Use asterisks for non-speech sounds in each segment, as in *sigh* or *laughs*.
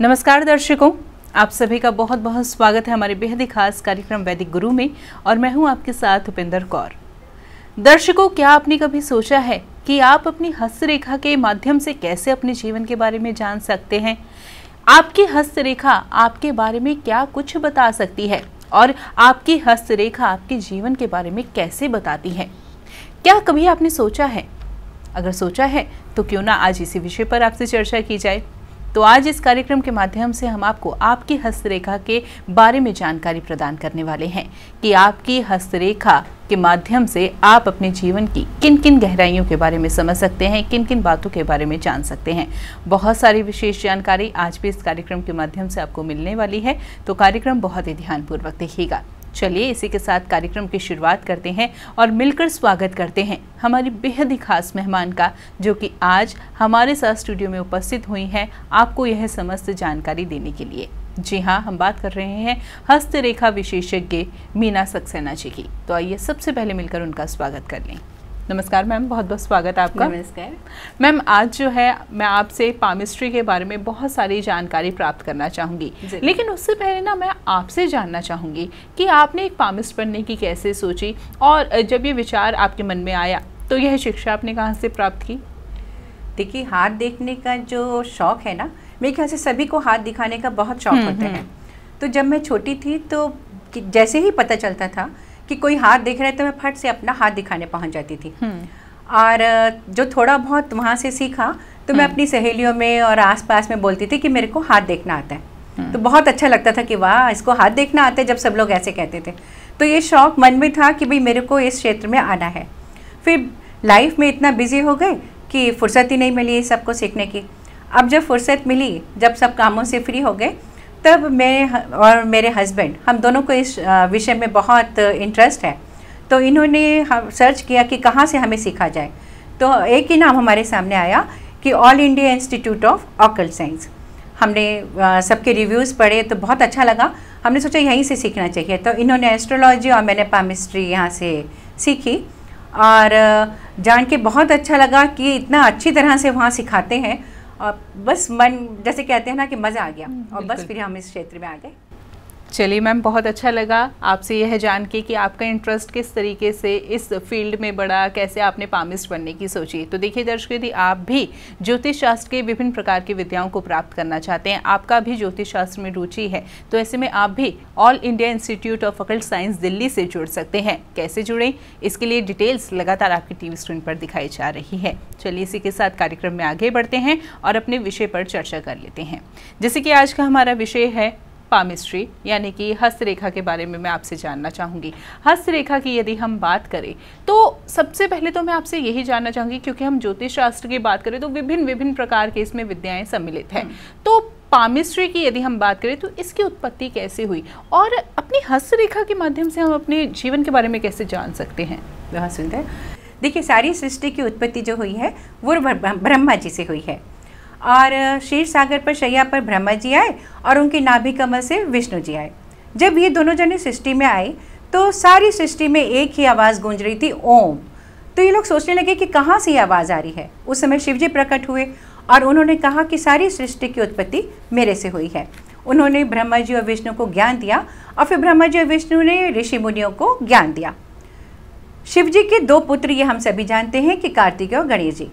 नमस्कार दर्शकों आप सभी का बहुत बहुत स्वागत है हमारे बेहद ही खास कार्यक्रम वैदिक गुरु में और मैं हूं आपके साथ उपेंद्र कौर दर्शकों क्या आपने कभी सोचा है कि आप अपनी हस्तरेखा के माध्यम से कैसे अपने जीवन के बारे में जान सकते हैं आपकी हस्तरेखा आपके बारे में क्या कुछ बता सकती है और आपकी हस्तरेखा आपके जीवन के बारे में कैसे बताती है क्या कभी आपने सोचा है अगर सोचा है तो क्यों ना आज इसी विषय पर आपसे चर्चा की जाए तो आज इस कार्यक्रम के माध्यम से हम आपको आपकी हस्तरेखा के बारे में जानकारी प्रदान करने वाले हैं कि आपकी हस्तरेखा के माध्यम से आप अपने जीवन की किन किन गहराइयों के बारे में समझ सकते हैं किन किन बातों के बारे में जान सकते हैं बहुत सारी विशेष जानकारी आज भी इस कार्यक्रम के माध्यम से आपको मिलने वाली है तो कार्यक्रम बहुत ही ध्यानपूर्वक देखिएगा चलिए इसी के साथ कार्यक्रम की शुरुआत करते हैं और मिलकर स्वागत करते हैं हमारी बेहद ही खास मेहमान का जो कि आज हमारे साथ स्टूडियो में उपस्थित हुई हैं आपको यह समस्त जानकारी देने के लिए जी हाँ हम बात कर रहे हैं हस्तरेखा विशेषज्ञ मीना सक्सेना जी की तो आइए सबसे पहले मिलकर उनका स्वागत कर लें नमस्कार मैम बहुत बहुत स्वागत है आपका नमस्कार मैम आज जो है मैं आपसे पामिस्ट्री के बारे में बहुत सारी जानकारी प्राप्त करना चाहूँगी लेकिन उससे पहले ना मैं आपसे जानना चाहूँगी कि आपने एक पामिस्ट बनने की कैसे सोची और जब ये विचार आपके मन में आया तो यह शिक्षा आपने कहाँ से प्राप्त की देखिए हाथ देखने का जो शौक़ है ना मेरे ख्याल से सभी को हाथ दिखाने का बहुत शौक हम्म, होता हम्म। है तो जब मैं छोटी थी तो जैसे ही पता चलता था कि कोई हाथ देख रहे तो मैं फट से अपना हाथ दिखाने पहुंच जाती थी हम्म। और जो थोड़ा बहुत वहाँ से सीखा तो मैं हम्म। अपनी सहेलियों में और आसपास में बोलती थी कि मेरे को हाथ देखना आता है हम्म। तो बहुत अच्छा लगता था कि वाह इसको हाथ देखना आता है जब सब लोग ऐसे कहते थे तो ये शौक मन में था कि भाई मेरे को इस क्षेत्र में आना है फिर लाइफ में इतना बिजी हो गए कि फुर्सत ही नहीं मिली सबको सीखने की अब जब फुर्सत मिली जब सब कामों से फ्री हो गए तब मैं और मेरे हस्बैंड हम दोनों को इस विषय में बहुत इंटरेस्ट है तो इन्होंने हम सर्च किया कि कहाँ से हमें सीखा जाए तो एक ही नाम हमारे सामने आया कि All India Institute of Occult Science हमने सबके रिव्यूज़ पढ़े तो बहुत अच्छा लगा हमने सोचा यहीं से सीखना चाहिए तो इन्होंने एस्ट्रोलॉजी और मैंने पामिस्ट्री यहाँ से सीखी और जान के बहुत अच्छा लगा कि इतना अच्छी तरह से वहाँ सिखाते हैं और बस मन जैसे कहते हैं ना कि मज़ा आ गया और बस फिर हम इस क्षेत्र में आ गए चलिए मैम बहुत अच्छा लगा आपसे यह जान के कि आपका इंटरेस्ट किस तरीके से इस फील्ड में बढ़ा कैसे आपने पामिस्ट बनने की सोची तो देखिए दर्शक यदि आप भी ज्योतिष शास्त्र के विभिन्न प्रकार की विद्याओं को प्राप्त करना चाहते हैं आपका भी ज्योतिष शास्त्र में रुचि है तो ऐसे में आप भी All India Institute of Occult Science Delhi से जुड़ सकते हैं कैसे जुड़ें इसके लिए डिटेल्स लगातार आपकी टी स्क्रीन पर दिखाई जा रही है चलिए इसी के साथ कार्यक्रम में आगे बढ़ते हैं और अपने विषय पर चर्चा कर लेते हैं जैसे कि आज का हमारा विषय है पामिस्ट्री यानी कि हस्तरेखा के बारे में मैं आपसे जानना चाहूँगी हस्तरेखा की यदि हम बात करें तो सबसे पहले तो मैं आपसे यही जानना चाहूँगी क्योंकि हम ज्योतिष शास्त्र की बात करें तो विभिन्न विभिन्न प्रकार के इसमें विद्याएं सम्मिलित हैं हम्म। तो पामिस्ट्री की यदि हम बात करें तो इसकी उत्पत्ति कैसे हुई और अपनी हस्तरेखा के माध्यम से हम अपने जीवन के बारे में कैसे जान सकते हैं बहुत सुंदर देखिए सारी सृष्टि की उत्पत्ति जो हुई है वो ब्रह्मा जी से हुई है और शीर सागर पर शैया पर ब्रह्मा जी आए और उनके नाभि कमल से विष्णु जी आए जब ये दोनों जने सृष्टि में आए तो सारी सृष्टि में एक ही आवाज़ गूंज रही थी ओम तो ये लोग सोचने लगे कि कहाँ से ये आवाज़ आ रही है उस समय शिव जी प्रकट हुए और उन्होंने कहा कि सारी सृष्टि की उत्पत्ति मेरे से हुई है उन्होंने ब्रह्मा जी और विष्णु को ज्ञान दिया और फिर ब्रह्मा जी और विष्णु ने ऋषि मुनियों को ज्ञान दिया शिव जी के दो पुत्र ये हम सभी जानते हैं कि कार्तिक और गणेश जी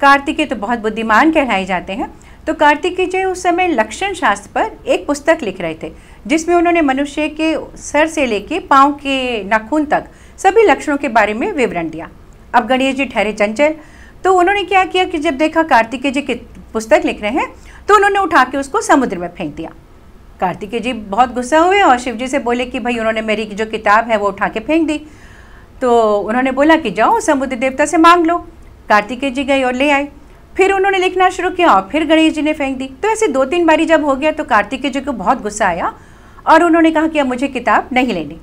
कार्तिकेय तो बहुत बुद्धिमान कहलाए जाते हैं तो कार्तिकेय जो उस समय लक्षण शास्त्र पर एक पुस्तक लिख रहे थे जिसमें उन्होंने मनुष्य के सर से लेके पाँव के नाखून तक सभी लक्षणों के बारे में विवरण दिया अब गणेश जी ठहरे चंचल तो उन्होंने क्या किया कि जब देखा कार्तिकेय जी की पुस्तक लिख रहे हैं तो उन्होंने उठा के उसको समुद्र में फेंक दिया कार्तिकेय जी बहुत गुस्सा हुए और शिव जी से बोले कि भाई उन्होंने मेरी जो किताब है वो उठा के फेंक दी तो उन्होंने बोला कि जाओ समुद्र देवता से मांग लो कार्तिकेय जी गए और ले आए फिर उन्होंने लिखना शुरू किया और फिर गणेश जी ने फेंक दी तो ऐसे दो तीन बारी जब हो गया तो कार्तिकेय जी को बहुत गुस्सा आया और उन्होंने कहा कि अब मुझे किताब नहीं लेनी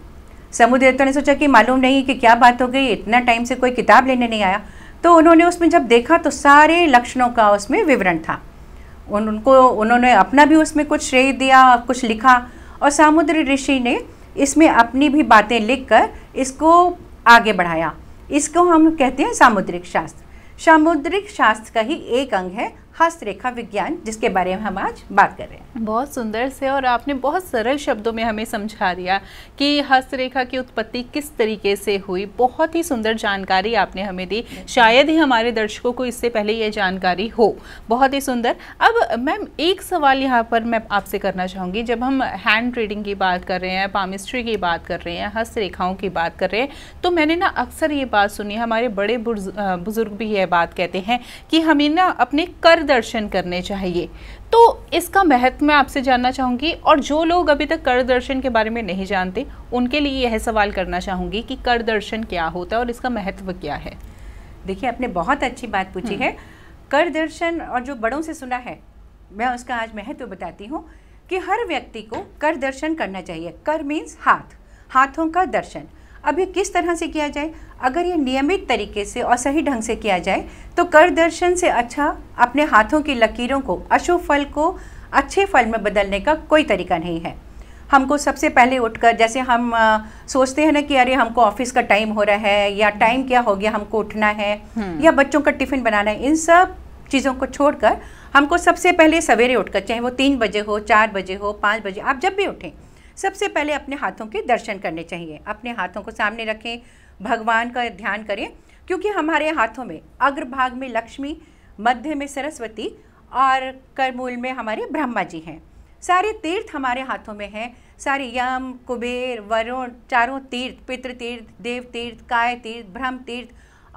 समुद्र देवता ने सोचा कि मालूम नहीं कि क्या बात हो गई इतना टाइम से कोई किताब लेने नहीं आया तो उन्होंने उसमें जब देखा तो सारे लक्षणों का उसमें विवरण था उन उनको उन्होंने अपना भी उसमें कुछ श्रेय दिया कुछ लिखा और सामुद्री ऋषि ने इसमें अपनी भी बातें लिखकर इसको आगे बढ़ाया इसको हम कहते हैं सामुद्रिक शास्त्र सामुद्रिक शास्त्र का ही एक अंग है हस्तरेखा विज्ञान जिसके बारे में हम आज बात कर रहे हैं बहुत सुंदर से और आपने बहुत सरल शब्दों में हमें समझा दिया कि हस्तरेखा की उत्पत्ति किस तरीके से हुई बहुत ही सुंदर जानकारी आपने हमें दी शायद ही हमारे दर्शकों को इससे पहले ये जानकारी हो बहुत ही सुंदर अब मैम एक सवाल यहाँ पर मैं आपसे करना चाहूँगी जब हम हैंड रीडिंग की बात कर रहे हैं पामिस्ट्री की बात कर रहे हैं हस्तरेखाओं की बात कर रहे हैं तो मैंने ना अक्सर ये बात सुनी हमारे बड़े बुजुर्ग भी यह बात कहते हैं कि हमें ना अपने कर दर्शन करने चाहिए तो इसका महत्व मैं आपसे जानना चाहूँगी और जो लोग अभी तक कर दर्शन के बारे में नहीं जानते उनके लिए यह सवाल करना चाहूँगी कि कर दर्शन क्या होता है और इसका महत्व क्या है देखिए आपने बहुत अच्छी बात पूछी हम्म। है कर दर्शन और जो बड़ों से सुना है मैं उसका आज महत्व बताती हूँ कि हर व्यक्ति को कर दर्शन करना चाहिए कर मीन्स हाथ हाथों का दर्शन अब ये किस तरह से किया जाए अगर ये नियमित तरीके से और सही ढंग से किया जाए तो कर दर्शन से अच्छा अपने हाथों की लकीरों को अशुभ फल को अच्छे फल में बदलने का कोई तरीका नहीं है हमको सबसे पहले उठकर जैसे हम आ, सोचते हैं ना कि अरे हमको ऑफिस का टाइम हो रहा है या टाइम क्या हो गया हमको उठना है हम्म। या बच्चों का टिफ़िन बनाना है इन सब चीज़ों को छोड़कर हमको सबसे पहले सवेरे उठकर चाहे वो तीन बजे हो चार बजे हो पाँच बजे आप जब भी उठें सबसे पहले अपने हाथों के दर्शन करने चाहिए अपने हाथों को सामने रखें भगवान का ध्यान करें क्योंकि हमारे हाथों में अग्रभाग में लक्ष्मी मध्य में सरस्वती और करमूल में हमारे ब्रह्मा जी हैं सारे तीर्थ हमारे हाथों में हैं सारे यम कुबेर वरुण चारों तीर्थ पितृ तीर्थ देव तीर्थ काय तीर्थ ब्रह्म तीर्थ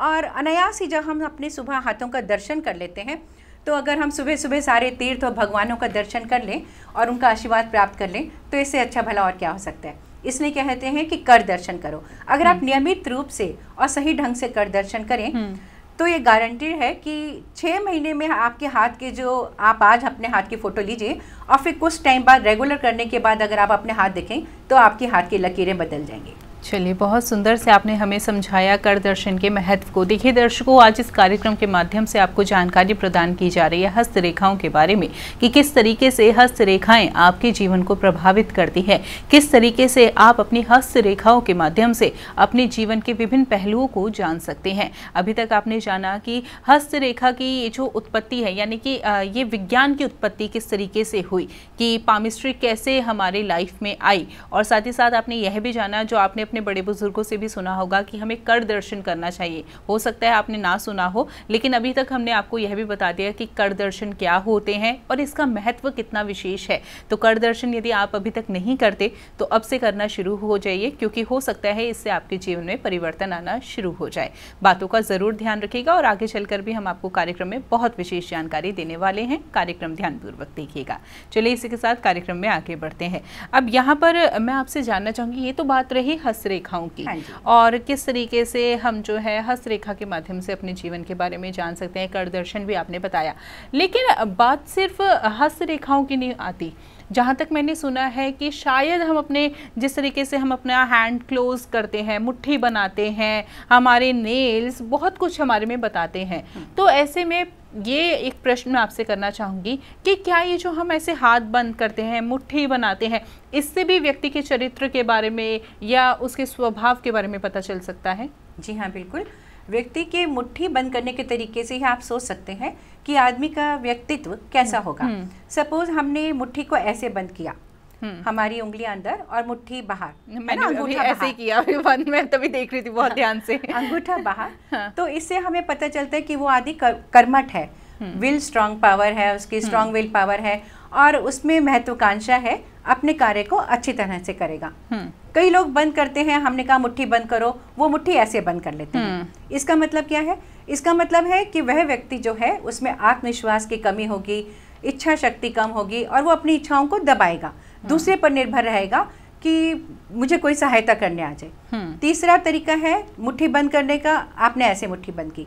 और अनायास ही जब हम अपने सुबह हाथों का दर्शन कर लेते हैं तो अगर हम सुबह सुबह सारे तीर्थ और भगवानों का दर्शन कर लें और उनका आशीर्वाद प्राप्त कर लें तो इससे अच्छा भला और क्या हो सकता है इसलिए कहते हैं कि कर दर्शन करो अगर आप हम्म। नियमित रूप से और सही ढंग से कर दर्शन करें हम्म। तो ये गारंटी है कि छः महीने में आपके हाथ के जो आप आज अपने हाथ की फ़ोटो लीजिए और फिर कुछ टाइम बाद रेगुलर करने के बाद अगर आप अपने हाथ देखें तो आपके हाथ की लकीरें बदल जाएंगी चलिए बहुत सुंदर से आपने हमें समझाया कर दर्शन के महत्व को देखिए दर्शकों आज इस कार्यक्रम के माध्यम से आपको जानकारी प्रदान की जा रही है हस्त रेखाओं के बारे में कि किस तरीके से हस्त रेखाएं आपके जीवन को प्रभावित करती है किस तरीके से आप अपनी हस्त रेखाओं के माध्यम से अपने जीवन के विभिन्न पहलुओं को जान सकते हैं अभी तक आपने जाना कि हस्त रेखा की ये जो उत्पत्ति है यानी कि ये विज्ञान की उत्पत्ति किस तरीके से हुई कि पामिस्ट्री कैसे हमारे लाइफ में आई और साथ ही साथ आपने यह भी जाना जो आपने अपने बड़े बुजुर्गों से भी सुना होगा कि हमें कर दर्शन करना चाहिए हो सकता है आपने ना सुना हो लेकिन अभी तक हमने आपको यह भी बता दिया कि कर दर्शन क्या होते हैं और इसका महत्व कितना विशेष है तो कर दर्शन यदि आप अभी तक नहीं करते तो अब से करना शुरू हो जाइए क्योंकि हो सकता है इससे आपके जीवन में परिवर्तन आना शुरू हो जाए बातों का ज़रूर ध्यान रखिएगा और आगे चलकर भी हम आपको कार्यक्रम में बहुत विशेष जानकारी देने वाले हैं कार्यक्रम ध्यानपूर्वक देखिएगा चलिए इसी के साथ कार्यक्रम में आगे बढ़ते हैं अब यहाँ पर मैं आपसे जानना चाहूंगी ये तो बात रही हस्त रेखाओं की हाँ और किस तरीके से हम जो है हस्त रेखा के माध्यम से अपने जीवन के बारे में जान सकते हैं कर दर्शन भी आपने बताया लेकिन बात सिर्फ हस्त रेखाओं की नहीं आती जहाँ तक मैंने सुना है कि शायद हम अपने जिस तरीके से हम अपना हैंड क्लोज करते हैं मुट्ठी बनाते हैं हमारे नेल्स बहुत कुछ हमारे में बताते हैं तो ऐसे में ये एक प्रश्न मैं आपसे करना चाहूँगी कि क्या ये जो हम ऐसे हाथ बंद करते हैं मुट्ठी बनाते हैं इससे भी व्यक्ति के चरित्र के बारे में या उसके स्वभाव के बारे में पता चल सकता है जी हाँ बिल्कुल व्यक्ति के मुट्ठी बंद करने के तरीके से ही आप सोच सकते हैं कि आदमी का व्यक्तित्व कैसा हम्म, होगा हम्म। सपोज हमने मुट्ठी को ऐसे बंद किया हम्म। हमारी उंगली अंदर और मुट्ठी बाहर मैंने अंगूठा ऐसे ही किया बंद में तभी देख रही थी बहुत हाँ। ध्यान से अंगूठा बाहर *laughs* हाँ। तो इससे हमें पता चलता है कि वो आदि कर्मठ है विल स्ट्रांग पावर है उसकी स्ट्रांग विल पावर है और उसमें महत्वाकांक्षा है अपने कार्य को अच्छी तरह से करेगा हम्म। कई लोग बंद करते हैं हमने कहा मुट्ठी बंद करो वो मुट्ठी ऐसे बंद कर लेते हैं हम्म। इसका मतलब क्या है इसका मतलब है कि वह व्यक्ति जो है उसमें आत्मविश्वास की कमी होगी इच्छा शक्ति कम होगी और वो अपनी इच्छाओं को दबाएगा हम्म। दूसरे पर निर्भर रहेगा कि मुझे कोई सहायता करने आ जाए तीसरा तरीका है मुट्ठी बंद करने का आपने ऐसे मुट्ठी बंद की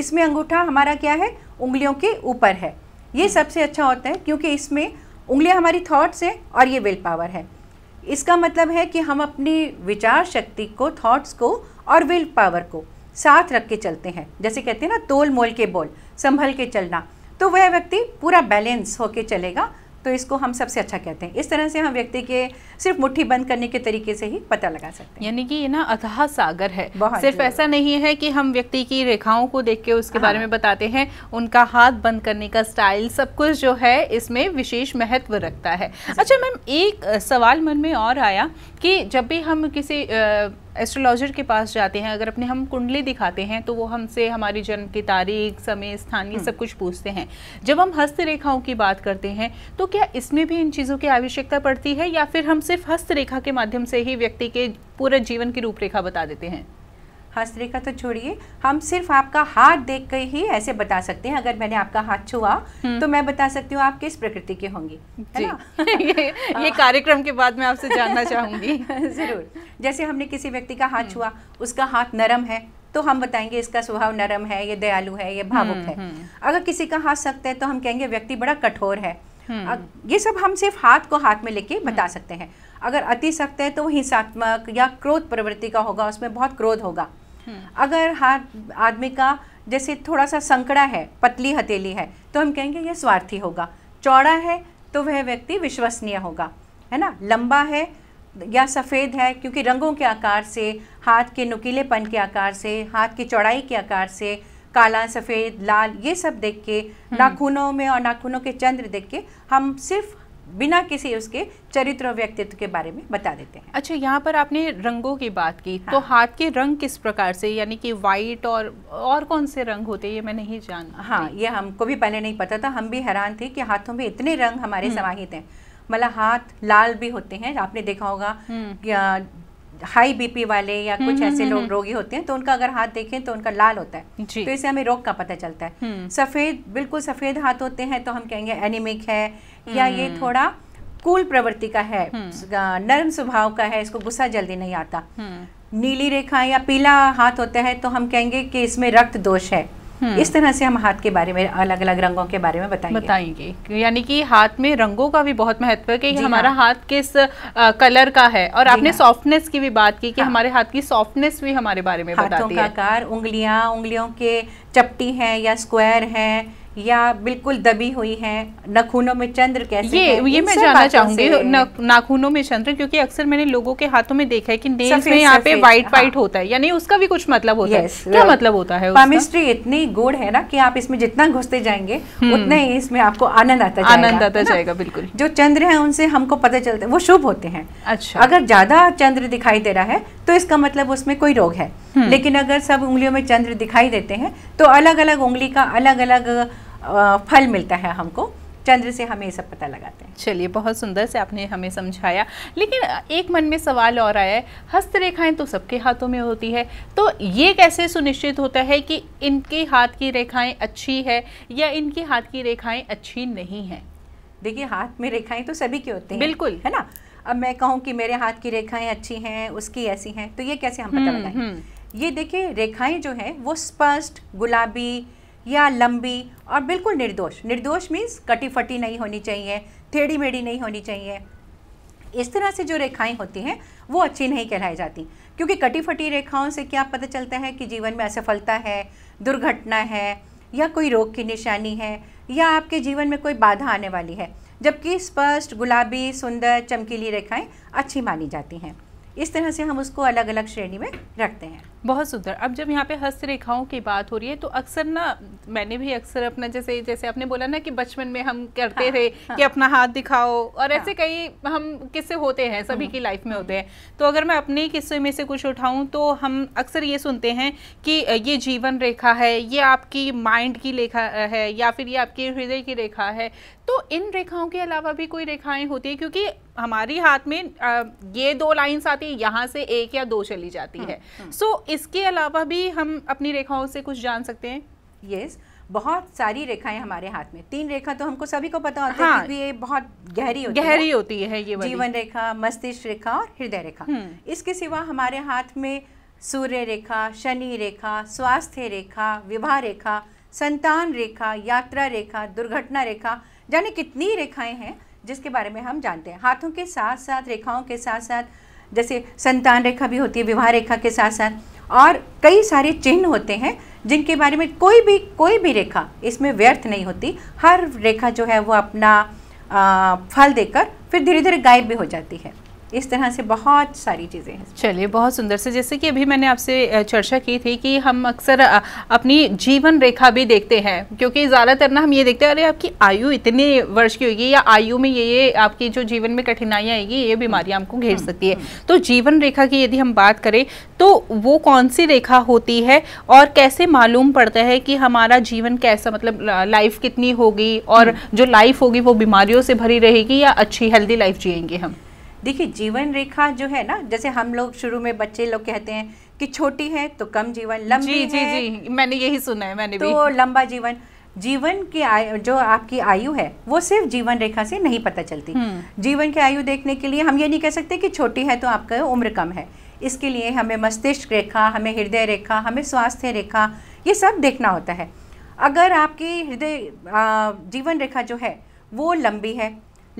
इसमें अंगूठा हमारा क्या है उंगलियों के ऊपर है ये सबसे अच्छा होता है क्योंकि इसमें उंगलियां हमारी थॉट्स है और ये विल पावर है इसका मतलब है कि हम अपनी विचार शक्ति को थॉट्स को और विल पावर को साथ रख के चलते हैं जैसे कहते हैं ना तोल मोल के बोल संभल के चलना तो वह व्यक्ति पूरा बैलेंस होके चलेगा तो इसको हम सबसे अच्छा कहते हैं इस तरह से हम व्यक्ति के सिर्फ मुट्ठी बंद करने के तरीके से ही पता लगा सकते हैं यानी कि ये ना अथाह सागर है सिर्फ ऐसा नहीं है कि हम व्यक्ति की रेखाओं को देख के उसके हाँ। बारे में बताते हैं उनका हाथ बंद करने का स्टाइल सब कुछ जो है इसमें विशेष महत्व रखता है अच्छा मैम एक सवाल मन में और आया कि जब भी हम किसी एस्ट्रोलॉजर के पास जाते हैं अगर अपने हम कुंडली दिखाते हैं तो वो हमसे हमारी जन्म की तारीख समय स्थान ये हम्म। सब कुछ पूछते हैं जब हम हस्त रेखाओं की बात करते हैं तो क्या इसमें भी इन चीज़ों की आवश्यकता पड़ती है या फिर हम सिर्फ हस्तरेखा के माध्यम से ही व्यक्ति के पूरा जीवन की रूपरेखा बता देते हैं हस्तरेखा तो छोड़िए हम सिर्फ आपका हाथ देख के ही ऐसे बता सकते हैं अगर मैंने आपका हाथ छुआ हम्म। तो मैं बता सकती हूँ आप किस प्रकृति के होंगी *laughs* ये, ये हाँ। कार्यक्रम के बाद मैं आपसे जानना चाहूंगी *laughs* जरूर जैसे हमने किसी व्यक्ति का हाथ हम्म। छुआ उसका हाथ नरम है तो हम बताएंगे इसका स्वभाव नरम है ये दयालु है ये भावुक हम्म, है अगर किसी का हाथ सख्त है तो हम कहेंगे व्यक्ति बड़ा कठोर है ये सब हम सिर्फ हाथ को हाथ में लेके बता सकते हैं अगर अति सख्त है तो वो हिंसात्मक या क्रोध प्रवृत्ति का होगा उसमें बहुत क्रोध होगा हम्म। अगर हाथ आदमी का जैसे थोड़ा सा संकड़ा है पतली हथेली है तो हम कहेंगे ये स्वार्थी होगा चौड़ा है तो वह व्यक्ति विश्वसनीय होगा है ना लंबा है या सफ़ेद है क्योंकि रंगों के आकार से हाथ के नुकीलेपन के आकार से हाथ की चौड़ाई के आकार से काला सफ़ेद लाल ये सब देख के हम्म। नाखूनों में और नाखूनों के चंद्र देख के हम सिर्फ बिना किसी उसके चरित्र और व्यक्तित्व के बारे में बता देते हैं अच्छा यहाँ पर आपने रंगों की बात की तो हाँ। तो हाथ के रंग किस प्रकार से यानी कि वाइट और और कौन से रंग होते हैं ये मैं नहीं जान हाँ ये हमको भी पहले नहीं पता था हम भी हैरान थे कि हाथों में इतने रंग हमारे हम्म। समाहित हैं मतलब हाथ लाल भी होते हैं आपने देखा होगा हाई हम्म। बीपी वाले या कुछ हम्म, ऐसे लोग रोगी होते हैं तो उनका अगर हाथ देखें तो उनका लाल होता है तो इससे हमें रोग का पता चलता है सफ़ेद बिल्कुल सफ़ेद हाथ होते हैं तो हम कहेंगे एनिमिक है या ये हम्म। थोड़ा कूल प्रवृत्ति का है हम्म। नरम स्वभाव का है इसको गुस्सा जल्दी नहीं आता हम्म। नीली रेखा या पीला हाथ होता है तो हम कहेंगे कि इसमें रक्त दोष है इस तरह से हम हाथ के बारे में अलग अलग रंगों के बारे में बताएंगे बताएंगे यानी कि हाथ में रंगों का भी बहुत महत्व है कि हमारा हाँ। हाथ किस आ, कलर का है और आपने सॉफ्टनेस हाँ। की भी बात की कि हाँ। हमारे हाथ की सॉफ्टनेस भी हमारे बारे में बताती है आकार उंगलियां उंगलियों के चपटी हैं या स्क्वायर हैं या बिल्कुल दबी हुई हैं नाखूनों में चंद्र कैसे ये ये मैं जानना चाहूंगी नाखूनों में चंद्र क्योंकि अक्सर मैंने लोगों के हाथों में देखा है कि नेल्स में यहाँ पे वाइट वाइट हाँ। होता है यानी उसका भी कुछ मतलब होता yes, है क्या मतलब होता है केमिस्ट्री इतनी गुड है ना कि आप इसमें जितना घुसते जाएंगे हम्म। उतना ही इसमें आपको आनंद आता जाएगा आनंद आता जाएगा बिल्कुल जो चंद्र है उनसे हमको पता चलता है वो शुभ होते हैं अच्छा अगर ज्यादा चंद्र दिखाई दे रहा है तो इसका मतलब उसमें कोई रोग है हम्म। लेकिन अगर सब उंगलियों में चंद्र दिखाई देते हैं तो अलग अलग उंगली का अलग अलग फल मिलता है हमको चंद्र से हमें ये सब पता लगाते हैं चलिए बहुत सुंदर से आपने हमें समझाया लेकिन एक मन में सवाल और आया है हस्तरेखाएं तो सबके हाथों में होती है तो ये कैसे सुनिश्चित होता है कि इनके हाथ की रेखाएं अच्छी है या इनके हाथ की रेखाएं अच्छी नहीं हैं देखिए हाथ में रेखाएं तो सभी की होती हैं बिल्कुल है ना अब मैं कहूँ कि मेरे हाथ की रेखाएं अच्छी हैं उसकी ऐसी हैं तो ये कैसे हम पता हम्म, लगाएं हम्म। ये देखिए रेखाएं जो हैं वो स्पष्ट गुलाबी या लंबी और बिल्कुल निर्दोष निर्दोष मीन्स कटी फटी नहीं होनी चाहिए थेड़ी मेढ़ी नहीं होनी चाहिए इस तरह से जो रेखाएं होती हैं वो अच्छी नहीं कहलाई जाती क्योंकि कटी फटी रेखाओं से क्या पता चलता है कि जीवन में असफलता है दुर्घटना है या कोई रोग की निशानी है या आपके जीवन में कोई बाधा आने वाली है जबकि स्पष्ट गुलाबी सुंदर चमकीली रेखाएं अच्छी मानी जाती हैं इस तरह से हम उसको अलग अलग श्रेणी में रखते हैं बहुत सुंदर अब जब यहाँ पे हस्त रेखाओं की बात हो रही है तो अक्सर ना मैंने भी अक्सर अपना जैसे जैसे आपने बोला ना कि बचपन में हम करते हाँ, थे हाँ, कि अपना हाथ दिखाओ और हाँ, ऐसे कई हम किस्से होते हैं सभी हम्म। की लाइफ में होते हम्म। हैं तो अगर मैं अपने किस्से में से कुछ उठाऊँ तो हम अक्सर ये सुनते हैं कि ये जीवन रेखा है ये आपकी माइंड की रेखा है या फिर ये आपकी हृदय की रेखा है तो इन रेखाओं के अलावा भी कोई रेखाएं होती है क्योंकि हमारी हाथ में ये दो लाइंस आती है यहाँ से एक या दो चली जाती हम्म, है सो इसके अलावा भी हम अपनी रेखाओं से कुछ जान सकते हैं यस yes. बहुत सारी रेखाएं हमारे हाथ में तीन रेखा तो हमको सभी को पता होता हाँ, है क्योंकि ये बहुत गहरी होती गहरी है। होती है ये जीवन रेखा मस्तिष्क रेखा और हृदय रेखा हम्म। इसके सिवा हमारे हाथ में सूर्य रेखा शनि रेखा स्वास्थ्य रेखा विवाह रेखा संतान रेखा यात्रा रेखा दुर्घटना रेखा जाने कितनी रेखाएं हैं जिसके बारे में हम जानते हैं हाथों के साथ साथ रेखाओं के साथ साथ जैसे संतान रेखा भी होती है विवाह रेखा के साथ साथ और कई सारे चिन्ह होते हैं जिनके बारे में कोई भी कोई भी रेखा इसमें व्यर्थ नहीं होती हर रेखा जो है वो अपना आ, फल देकर फिर धीरे धीरे गायब भी हो जाती है इस तरह से बहुत सारी चीज़ें हैं चलिए बहुत सुंदर से जैसे कि अभी मैंने आपसे चर्चा की थी कि हम अक्सर अपनी जीवन रेखा भी देखते हैं क्योंकि ज़्यादातर ना हम ये देखते हैं अरे आपकी आयु इतने वर्ष की होगी या आयु में ये ये आपकी जो जीवन में कठिनाइयाँ आएगी ये बीमारियाँ हमको घेर हम्म, सकती है हम्म। तो जीवन रेखा की यदि हम बात करें तो वो कौन सी रेखा होती है और कैसे मालूम पड़ता है कि हमारा जीवन कैसा मतलब लाइफ कितनी होगी और हम्म। जो लाइफ होगी वो बीमारियों से भरी रहेगी या अच्छी हेल्दी लाइफ जियेंगे हम देखिए जीवन रेखा जो है ना जैसे हम लोग शुरू में बच्चे लोग कहते हैं कि छोटी है तो कम जीवन लंबी जी, है जी, जी, मैंने यही सुना है मैंने तो भी। लंबा जीवन जीवन की जो आपकी आयु है वो सिर्फ जीवन रेखा से नहीं पता चलती हम्म। जीवन की आयु देखने के लिए हम ये नहीं कह सकते कि छोटी है तो आपका उम्र कम है इसके लिए हमें मस्तिष्क रेखा हमें हृदय रेखा हमें स्वास्थ्य रेखा ये सब देखना होता है अगर आपकी हृदय जीवन रेखा जो है वो लंबी है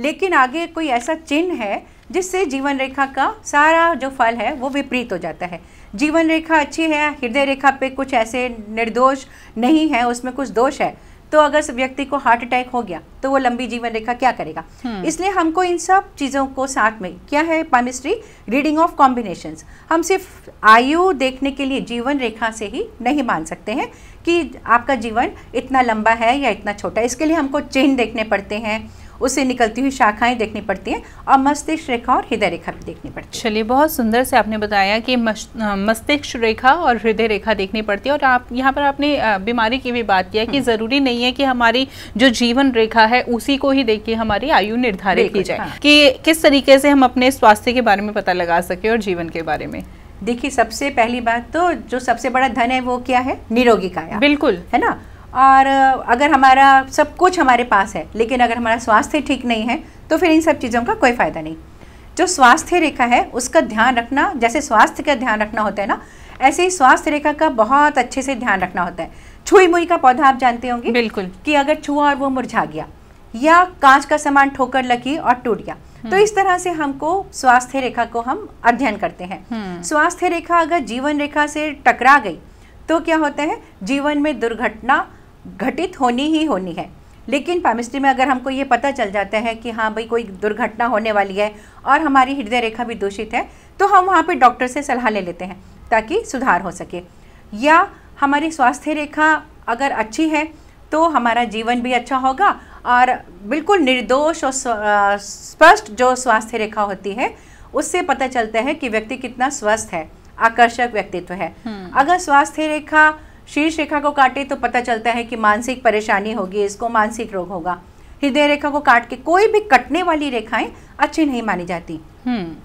लेकिन आगे कोई ऐसा चिन्ह है जिससे जीवन रेखा का सारा जो फल है वो विपरीत हो जाता है जीवन रेखा अच्छी है हृदय रेखा पे कुछ ऐसे निर्दोष नहीं है उसमें कुछ दोष है तो अगर व्यक्ति को हार्ट अटैक हो गया तो वो लंबी जीवन रेखा क्या करेगा हम्म। इसलिए हमको इन सब चीज़ों को साथ में क्या है पामिस्ट्री रीडिंग ऑफ कॉम्बिनेशन हम सिर्फ आयु देखने के लिए जीवन रेखा से ही नहीं मान सकते हैं कि आपका जीवन इतना लंबा है या इतना छोटा इसके लिए हमको चिन्ह देखने पड़ते हैं उससे निकलती हुई शाखाएं देखनी पड़ती हैं और मस्तिष्क रेखा और हृदय रेखा भी देखनी पड़ती है चलिए बहुत सुंदर से आपने बताया कि मस्तिष्क रेखा और हृदय रेखा देखनी पड़ती है और आप यहाँ पर आपने बीमारी की भी बात किया कि हम्म। ज़रूरी नहीं है कि हमारी जो जीवन रेखा है उसी को ही देख के हमारी आयु निर्धारित की जाए हाँ। कि किस तरीके से हम अपने स्वास्थ्य के बारे में पता लगा सके और जीवन के बारे में देखिए सबसे पहली बात तो जो सबसे बड़ा धन है वो क्या है निरोगी काया बिल्कुल है ना और अगर हमारा सब कुछ हमारे पास है लेकिन अगर हमारा स्वास्थ्य ठीक नहीं है तो फिर इन सब चीज़ों का कोई फ़ायदा नहीं जो स्वास्थ्य रेखा है उसका ध्यान रखना जैसे स्वास्थ्य का ध्यान रखना होता है ना ऐसे ही स्वास्थ्य रेखा का बहुत अच्छे से ध्यान रखना होता है छुई मुई का पौधा आप जानते होंगे बिल्कुल कि अगर छुआ और वो मुरझा गया या कांच का सामान ठोकर लगी और टूट गया तो हम्म। इस तरह से हमको स्वास्थ्य रेखा को हम अध्ययन करते हैं हम्म। स्वास्थ्य रेखा अगर जीवन रेखा से टकरा गई तो क्या होता है जीवन में दुर्घटना घटित होनी ही होनी है लेकिन पामिस्ट्री में अगर हमको ये पता चल जाता है कि हाँ भाई कोई दुर्घटना होने वाली है और हमारी हृदय रेखा भी दूषित है तो हम वहाँ पर डॉक्टर से सलाह ले लेते हैं ताकि सुधार हो सके या हमारी स्वास्थ्य रेखा अगर अच्छी है तो हमारा जीवन भी अच्छा होगा और बिल्कुल निर्दोष और स्पष्ट जो स्वास्थ्य रेखा होती है उससे पता चलता है कि व्यक्ति कितना स्वस्थ है आकर्षक व्यक्तित्व है हम्म। अगर स्वास्थ्य रेखा शीर्ष रेखा को काटे तो पता चलता है कि मानसिक परेशानी होगी इसको मानसिक रोग होगा हृदय रेखा को काट के कोई भी कटने वाली रेखाएं अच्छी नहीं मानी जाती हम्म।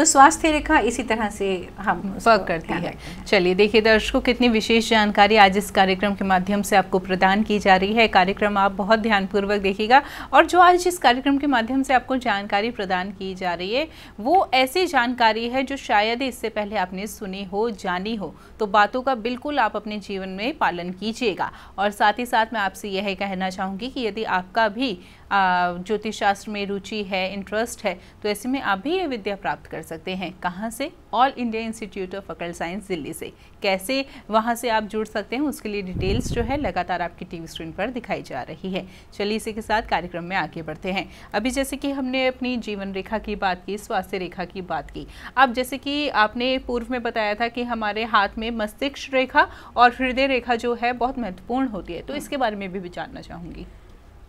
तो स्वास्थ्य रेखा इसी तरह से हम वर्क करती है चलिए देखिए दर्शकों कितनी विशेष जानकारी आज इस कार्यक्रम के माध्यम से आपको प्रदान की जा रही है कार्यक्रम आप बहुत ध्यानपूर्वक देखिएगा और जो आज इस कार्यक्रम के माध्यम से आपको जानकारी प्रदान की जा रही है वो ऐसी जानकारी है जो शायद इससे पहले आपने सुनी हो जानी हो तो बातों का बिल्कुल आप अपने जीवन में पालन कीजिएगा और साथ ही साथ मैं आपसे यह कहना चाहूँगी कि यदि आपका भी ज्योतिष शास्त्र में रुचि है इंटरेस्ट है तो ऐसे में आप भी ये विद्या प्राप्त कर सकते हैं कहाँ से All India Institute of Occult Science Delhi से कैसे वहाँ से आप जुड़ सकते हैं उसके लिए डिटेल्स जो है लगातार आपकी टीवी स्क्रीन पर दिखाई जा रही है चलिए इसी के साथ कार्यक्रम में आगे बढ़ते हैं अभी जैसे कि हमने अपनी जीवन रेखा की बात की स्वास्थ्य रेखा की बात की अब जैसे कि आपने पूर्व में बताया था कि हमारे हाथ में मस्तिष्क रेखा और हृदय रेखा जो है बहुत महत्वपूर्ण होती है तो हाँ। इसके बारे में भी जानना चाहूँगी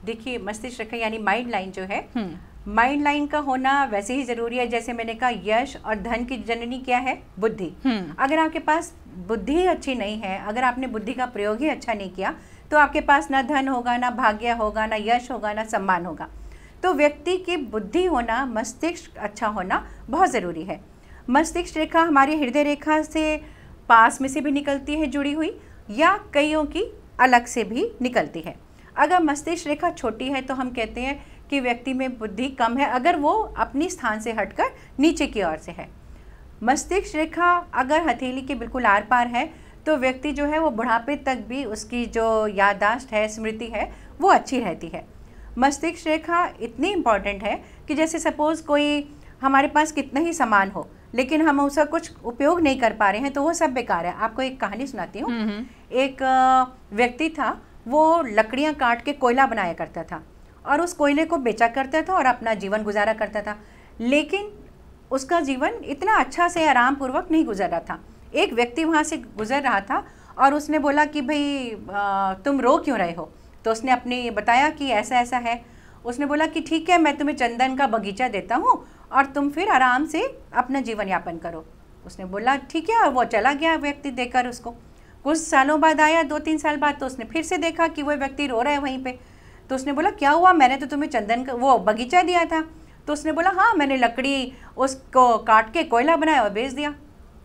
देखिए मस्तिष्क रेखा यानी माइंड लाइन जो है माइंड हम्म। लाइन का होना वैसे ही जरूरी है जैसे मैंने कहा यश और धन की जननी क्या है बुद्धि हम्म। अगर आपके पास बुद्धि अच्छी नहीं है अगर आपने बुद्धि का प्रयोग ही अच्छा नहीं किया तो आपके पास ना धन होगा ना भाग्य होगा ना यश होगा ना सम्मान होगा तो व्यक्ति की बुद्धि होना मस्तिष्क अच्छा होना बहुत ज़रूरी है मस्तिष्क रेखा हमारी हृदय रेखा से पास में से भी निकलती है जुड़ी हुई या कईयों की अलग से भी निकलती है अगर मस्तिष्क रेखा छोटी है तो हम कहते हैं कि व्यक्ति में बुद्धि कम है अगर वो अपनी स्थान से हटकर नीचे की ओर से है मस्तिष्क रेखा अगर हथेली के बिल्कुल आर पार है तो व्यक्ति जो है वो बुढ़ापे तक भी उसकी जो याददाश्त है स्मृति है वो अच्छी रहती है मस्तिष्क रेखा इतनी इम्पॉर्टेंट है कि जैसे सपोज़ कोई हमारे पास कितना ही सामान हो लेकिन हम उसका कुछ उपयोग नहीं कर पा रहे हैं तो वो सब बेकार है आपको एक कहानी सुनाती हूँ हम्म, हम्म। एक व्यक्ति था वो लकड़ियाँ काट के कोयला बनाया करता था और उस कोयले को बेचा करता था और अपना जीवन गुजारा करता था लेकिन उसका जीवन इतना अच्छा से आराम पूर्वक नहीं गुजर रहा था एक व्यक्ति वहाँ से गुजर रहा था और उसने बोला कि भाई तुम रो क्यों रहे हो तो उसने अपने बताया कि ऐसा ऐसा है उसने बोला कि ठीक है मैं तुम्हें चंदन का बगीचा देता हूँ और तुम फिर आराम से अपना जीवन यापन करो उसने बोला ठीक है और वो चला गया व्यक्ति देकर उसको कुछ सालों बाद आया दो तीन साल बाद तो उसने फिर से देखा कि वह व्यक्ति रो रहा है वहीं पर तो उसने बोला क्या हुआ मैंने तो तुम्हें चंदन का वो बगीचा दिया था तो उसने बोला हाँ मैंने लकड़ी उसको काट के कोयला बनाया और बेच दिया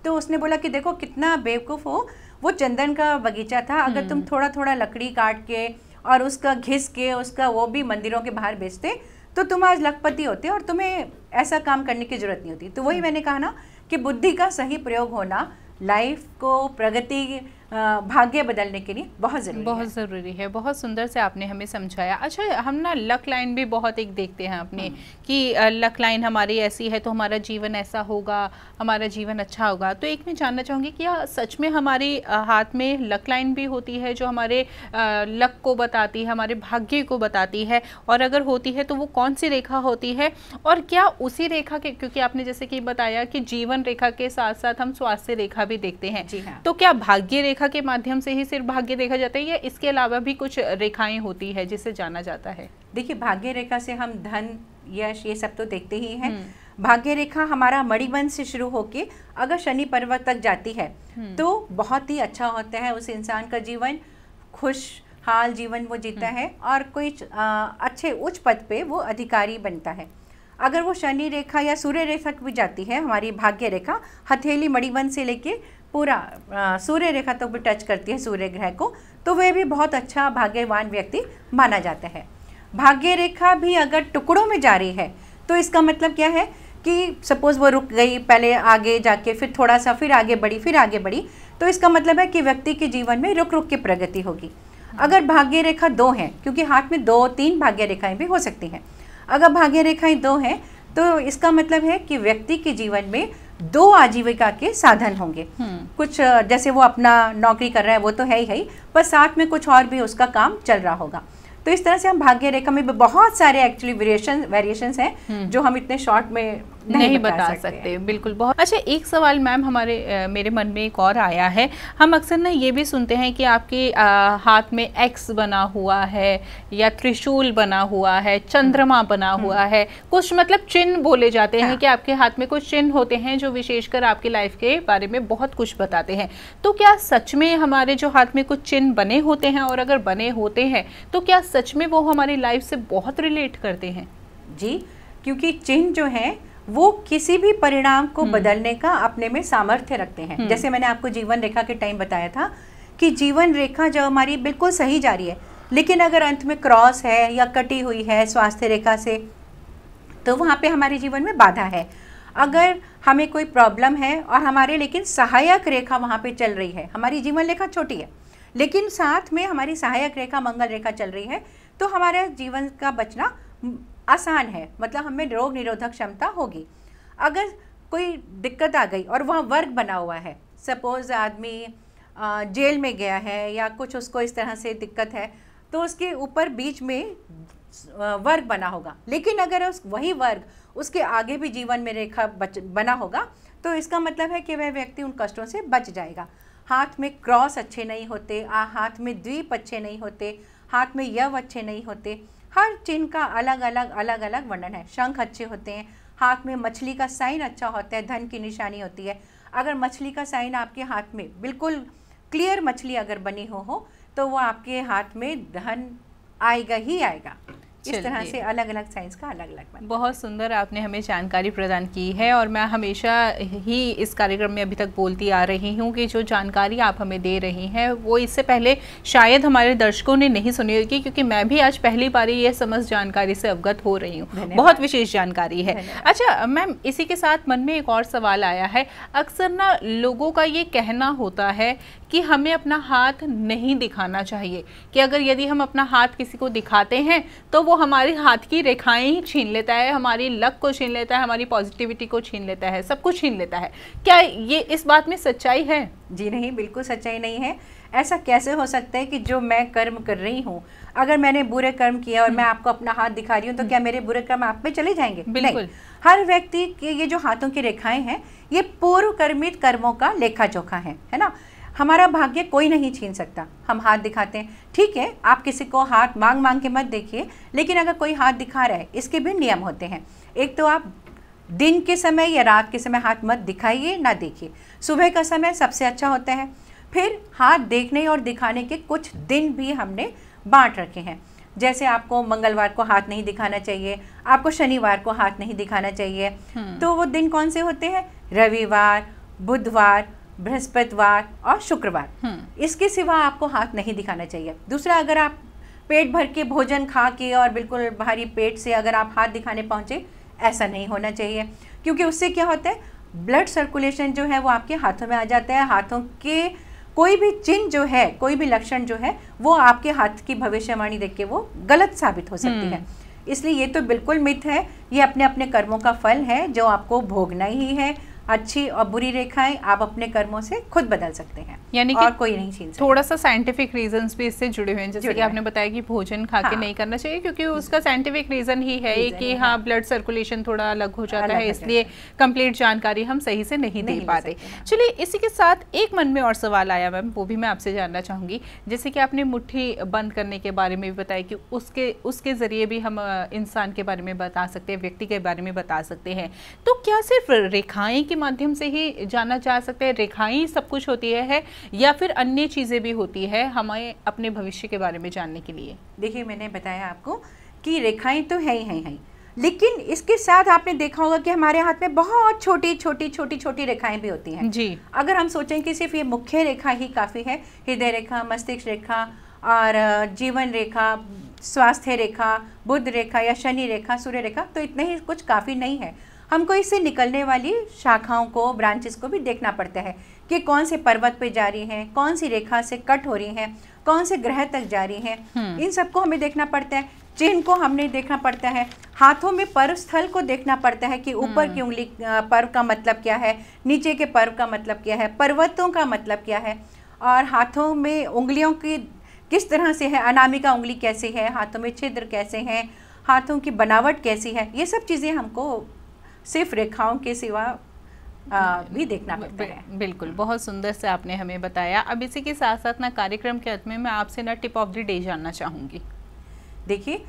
तो उसने बोला कि देखो कितना बेवकूफ़ हो वो चंदन का बगीचा था अगर तुम हम्म। थोड़ा थोड़ा लकड़ी काट के और उसका घिस के उसका वो भी मंदिरों के बाहर बेचते तो तुम आज लखपति होते और तुम्हें ऐसा काम करने की ज़रूरत नहीं होती तो वही हम्म। मैंने कहा ना कि बुद्धि का सही प्रयोग होना लाइफ को प्रगति भाग्य बदलने के लिए बहुत ज़रूरी बहुत ज़रूरी है बहुत सुंदर से आपने हमें समझाया अच्छा हम ना लक लाइन भी बहुत एक देखते हैं अपने हम्म। कि लक लाइन हमारी ऐसी है तो हमारा जीवन ऐसा होगा हमारा जीवन अच्छा होगा तो एक मैं जानना चाहूँगी कि सच में हमारी हाथ में लक लाइन भी होती है जो हमारे लक को बताती है हमारे भाग्य को बताती है और अगर होती है तो वो कौन सी रेखा होती है और क्या उसी रेखा के क्योंकि आपने जैसे कि बताया कि जीवन रेखा के साथ साथ हम स्वास्थ्य रेखा भी देखते हैं हाँ। तो क्या भाग्य रेखा रेखा के माध्यम से ही सिर्फ भाग्य देखा जाता है या इसके अलावा भी कुछ रेखाएं होती है जिसे जाना जाता है देखिए भाग्य रेखा से हम धन यश ये सब तो देखते ही हैं हम्म। भाग्य रेखा हमारा मणिबन से शुरू होके अगर शनि पर्वत तक जाती है हम्म। तो बहुत ही अच्छा होता है उस इंसान का जीवन खुश हाल जीवन वो जीता हम्म। है और कोई अच्छे उच्च पद पे वो अधिकारी बनता है अगर वो शनि रेखा या सूर्य रेखा भी जाती है हमारी भाग्य रेखा हथेली मणिवन से लेके पूरा सूर्य रेखा तक तो भी टच करती है सूर्य ग्रह को तो वे भी बहुत अच्छा भाग्यवान व्यक्ति माना जाता है भाग्य रेखा भी अगर टुकड़ों में जा रही है तो इसका मतलब क्या है कि सपोज़ वो रुक गई पहले आगे जाके फिर थोड़ा सा फिर आगे बढ़ी फिर आगे बढ़ी तो इसका मतलब है कि व्यक्ति के जीवन में रुक रुक के प्रगति होगी अगर भाग्य रेखा दो हैं क्योंकि हाथ में दो तीन भाग्य रेखाएं भी हो सकती हैं अगर भाग्य रेखाएं दो हैं तो इसका मतलब है कि व्यक्ति के जीवन में दो आजीविका के साधन होंगे हम्म। कुछ जैसे वो अपना नौकरी कर रहा है वो तो है ही है पर साथ में कुछ और भी उसका काम चल रहा होगा तो इस तरह से हम भाग्य रेखा में बहुत सारे एक्चुअली वेरिएशन वेरिएशन हैं हम्म। जो हम इतने शॉर्ट में नहीं, नहीं बता, बता सकते, सकते बिल्कुल बहुत अच्छा एक सवाल मैम हमारे आ, मेरे मन में एक और आया है हम अक्सर ना ये भी सुनते हैं कि आपके आ, हाथ में एक्स बना हुआ है या त्रिशूल बना हुआ है चंद्रमा हम्म, बना हुआ हम्म। है कुछ मतलब चिन्ह बोले जाते हैं हाँ। कि आपके हाथ में कुछ चिन्ह होते हैं जो विशेषकर आपकी लाइफ के बारे में बहुत कुछ बताते हैं तो क्या सच में हमारे जो हाथ में कुछ चिन्ह बने होते हैं और अगर बने होते हैं तो क्या सच में वो हमारी लाइफ से बहुत रिलेट करते हैं जी क्योंकि चिन्ह जो है वो किसी भी परिणाम को हम्म। बदलने का अपने में सामर्थ्य रखते हैं हम्म। जैसे मैंने आपको जीवन रेखा के टाइम बताया था कि जीवन रेखा जो हमारी बिल्कुल सही जा रही है लेकिन अगर अंत में क्रॉस है या कटी हुई है स्वास्थ्य रेखा से तो वहाँ पे हमारे जीवन में बाधा है अगर हमें कोई प्रॉब्लम है और हमारे लेकिन सहायक रेखा वहाँ पे चल रही है हमारी जीवन रेखा छोटी है लेकिन साथ में हमारी सहायक रेखा मंगल रेखा चल रही है तो हमारा जीवन का बचना आसान है मतलब हमें रोग निरोधक क्षमता होगी अगर कोई दिक्कत आ गई और वहाँ वर्ग बना हुआ है सपोज़ आदमी जेल में गया है या कुछ उसको इस तरह से दिक्कत है तो उसके ऊपर बीच में वर्ग बना होगा लेकिन अगर उस वही वर्ग उसके आगे भी जीवन में रेखा बच बना होगा तो इसका मतलब है कि वह व्यक्ति उन कष्टों से बच जाएगा हाथ में क्रॉस अच्छे नहीं होते आ हाथ में द्वीप अच्छे नहीं होते हाथ में यव अच्छे नहीं होते हर चिन्ह का अलग अलग अलग अलग वर्णन है शंख अच्छे होते हैं हाथ में मछली का साइन अच्छा होता है धन की निशानी होती है अगर मछली का साइन आपके हाथ में बिल्कुल क्लियर मछली अगर बनी हो, हो तो वो आपके हाथ में धन आएगा ही आएगा इस तरह से अलग अलग साइज का अलग अलग बहुत सुंदर आपने हमें जानकारी प्रदान की है और मैं हमेशा ही इस कार्यक्रम में अभी तक बोलती आ रही हूँ कि जो जानकारी आप हमें दे रही हैं वो इससे पहले शायद हमारे दर्शकों ने नहीं सुनी होगी क्योंकि मैं भी आज पहली बार ये समस्त जानकारी से अवगत हो रही हूँ बहुत विशेष जानकारी है अच्छा मैम इसी के साथ मन में एक और सवाल आया है अक्सर ना लोगों का ये कहना होता है कि हमें अपना हाथ नहीं दिखाना चाहिए कि अगर यदि हम अपना हाथ किसी को दिखाते हैं तो वो हमारे हाथ की रेखाएं ही छीन लेता है हमारी लक को छीन लेता है हमारी पॉजिटिविटी को छीन लेता है सब कुछ छीन लेता है क्या ये इस बात में सच्चाई है जी नहीं बिल्कुल सच्चाई नहीं है ऐसा कैसे हो सकता है कि जो मैं कर्म कर रही हूँ अगर मैंने बुरे कर्म किया और मैं हम्म। आपको अपना हाथ दिखा रही हूँ तो हम्म। क्या मेरे बुरे कर्म आप में चले जाएंगे बिल्कुल हर व्यक्ति के ये जो हाथों की रेखाएं हैं ये पूर्व कर्मित कर्मों का लेखा जोखा है है ना हमारा भाग्य कोई नहीं छीन सकता हम हाथ दिखाते हैं ठीक है आप किसी को हाथ मांग मांग के मत देखिए लेकिन अगर कोई हाथ दिखा रहा है इसके भी नियम होते हैं एक तो आप दिन के समय या रात के समय हाथ मत दिखाइए ना देखिए सुबह का समय सबसे अच्छा होता है फिर हाथ देखने और दिखाने के कुछ दिन भी हमने बांट रखे हैं जैसे आपको मंगलवार को हाथ नहीं दिखाना चाहिए आपको शनिवार को हाथ नहीं दिखाना चाहिए हम्म। तो वो दिन कौन से होते हैं रविवार बुधवार बृहस्पतिवार और शुक्रवार हम्म। इसके सिवा आपको हाथ नहीं दिखाना चाहिए दूसरा अगर आप पेट भर के भोजन खा के और बिल्कुल भारी पेट से अगर आप हाथ दिखाने पहुँचे ऐसा नहीं होना चाहिए क्योंकि उससे क्या होता है ब्लड सर्कुलेशन जो है वो आपके हाथों में आ जाता है हाथों के कोई भी चिन्ह जो है कोई भी लक्षण जो है वो आपके हाथ की भविष्यवाणी देख के वो गलत साबित हो सकती है हम्म। इसलिए ये तो बिल्कुल मिथ है ये अपने अपने कर्मों का फल है जो आपको भोगना ही है अच्छी और बुरी रेखाएं आप अपने कर्मों से खुद बदल सकते हैं यानी कि और कोई नहीं छीन थोड़ा सा साइंटिफिक रीजंस भी इससे जुड़े हुए हैं जैसे कि आपने बताया कि भोजन खा के हाँ। नहीं करना चाहिए क्योंकि उसका साइंटिफिक रीजन ही है रीजन कि हाँ ब्लड सर्कुलेशन थोड़ा अलग हो जाता अलग है इसलिए कंप्लीट जानकारी हम सही से नहीं दे पाते हाँ। चलिए इसी के साथ एक मन में और सवाल आया मैम वो भी मैं आपसे जानना चाहूंगी जैसे कि आपने मुठ्ठी बंद करने के बारे में भी बताया कि उसके उसके ज़रिए भी हम इंसान के बारे में बता सकते हैं व्यक्ति के बारे में बता सकते हैं तो क्या सिर्फ रेखाएं के के माध्यम से ही जाना जा सकता है रेखाएं सब कुछ होती है, है या फिर अन्य चीज़ें भी होती है हमें अपने भविष्य के बारे में जानने के लिए देखिए मैंने बताया आपको कि रेखाएं तो है ही है, हैं लेकिन इसके साथ आपने देखा होगा कि हमारे हाथ में बहुत छोटी छोटी छोटी छोटी रेखाएं भी होती हैं जी अगर हम सोचें कि सिर्फ ये मुख्य रेखा ही काफ़ी है हृदय रेखा मस्तिष्क रेखा और जीवन रेखा स्वास्थ्य रेखा बुद्ध रेखा या शनि रेखा सूर्य रेखा तो इतने ही कुछ काफ़ी नहीं है हमको इससे निकलने वाली शाखाओं को ब्रांचेस को भी देखना पड़ता है कि कौन से पर्वत पे जा रही हैं कौन सी रेखा से कट हो रही हैं कौन से ग्रह तक जा रही हैं हम्म। इन सबको हमें देखना पड़ता है चिन्ह को हमने देखना पड़ता है हाथों में पर्व स्थल को देखना पड़ता है कि ऊपर हम्म। की उंगली पर्व का मतलब क्या है नीचे के पर्व का मतलब क्या है पर्वतों का मतलब क्या है और हाथों में उंगलियों की किस तरह से है अनामिका उंगली कैसी है हाथों में छिद्र कैसे हैं हाथों की बनावट कैसी है ये सब चीज़ें हमको सिर्फ रेखाओं के सिवा आ, भी देखना पड़ता है बिल्कुल बहुत सुंदर से आपने हमें बताया अब इसी के साथ साथ ना कार्यक्रम के अंत में मैं आपसे ना टिप ऑफ द डे जानना चाहूँगी देखिए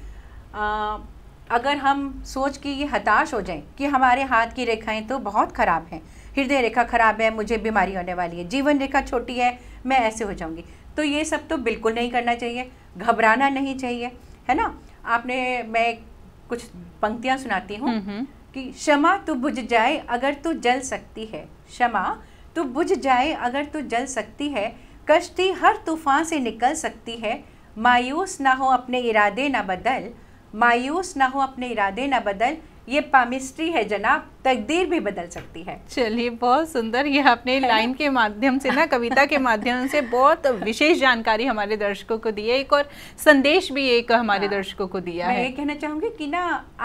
अगर हम सोच के ये हताश हो जाएं कि हमारे हाथ की रेखाएं तो बहुत ख़राब हैं हृदय रेखा ख़राब है मुझे बीमारी होने वाली है जीवन रेखा छोटी है मैं ऐसे हो जाऊँगी तो ये सब तो बिल्कुल नहीं करना चाहिए घबराना नहीं चाहिए है ना आपने मैं कुछ पंक्तियाँ सुनाती हूँ हम्म, हम्म। कि क्षमा तू तो बुझ जाए अगर तू जल सकती है क्षमा तू तो बुझ जाए अगर तू जल सकती है कश्ती हर तूफान से निकल सकती है मायूस ना हो अपने इरादे ना बदल मायूस ना हो अपने इरादे ना बदल ये पामिस्ट्री है जनाब तकदीर भी बदल सकती है चलिए बहुत सुंदर ये आपने लाइन के माध्यम से ना कविता के माध्यम से बहुत विशेष जानकारी हमारे दर्शकों को दी है एक और संदेश भी एक हमारे हाँ। दर्शकों को दिया मैं है मैं ये कहना चाहूँगी कि ना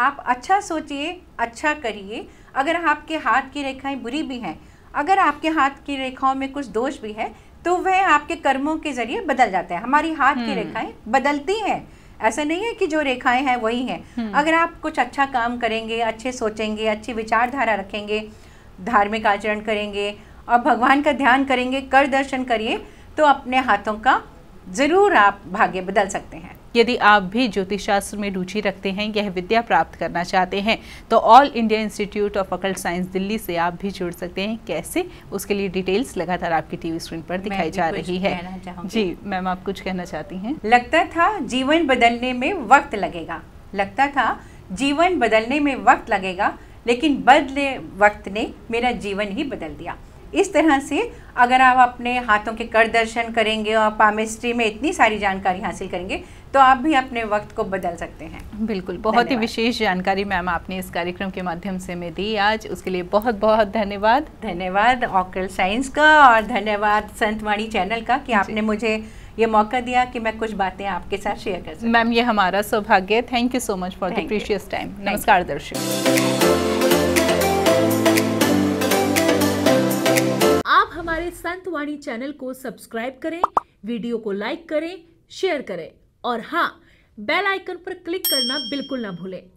आप अच्छा सोचिए अच्छा करिए अगर आपके हाथ की रेखाएं बुरी भी हैं अगर आपके हाथ की रेखाओं में कुछ दोष भी है तो वह आपके कर्मों के जरिए बदल जाते हैं हमारी हाथ की हम्म। रेखाएं बदलती हैं ऐसा नहीं है कि जो रेखाएं हैं वही हैं हम्म। अगर आप कुछ अच्छा काम करेंगे अच्छे सोचेंगे अच्छी विचारधारा रखेंगे धार्मिक आचरण करेंगे और भगवान का ध्यान करेंगे कर दर्शन करिए तो अपने हाथों का ज़रूर आप भाग्य बदल सकते हैं यदि आप भी ज्योतिष शास्त्र में रुचि रखते हैं यह विद्या प्राप्त करना चाहते हैं तो All India Institute of Occult Science Delhi से आप भी जुड़ सकते हैं कैसे उसके लिए डिटेल्स लगातार आपकी टीवी स्क्रीन पर दिखाई जा रही है जी मैम आप कुछ कहना चाहती हैं लगता था जीवन बदलने में वक्त लगेगा लगता था जीवन बदलने में वक्त लगेगा लेकिन बदले वक्त ने मेरा जीवन ही बदल दिया इस तरह से अगर आप अपने हाथों के कर दर्शन करेंगे और पामिस्ट्री में इतनी सारी जानकारी हासिल करेंगे तो आप भी अपने वक्त को बदल सकते हैं बिल्कुल बहुत ही विशेष जानकारी मैम आपने इस कार्यक्रम के माध्यम से हमें दी आज उसके लिए बहुत बहुत धन्यवाद धन्यवाद ऑकल साइंस का और धन्यवाद संतवाणी चैनल का कि आपने मुझे ये मौका दिया कि मैं कुछ बातें आपके साथ शेयर कर सकूं मैम ये हमारा सौभाग्य thank you so much for the precious time नमस्कार दर्शक आप हमारे संतवाणी चैनल को सब्सक्राइब करें वीडियो को लाइक करें शेयर करें और हाँ बेल आइकन पर क्लिक करना बिल्कुल ना भूलें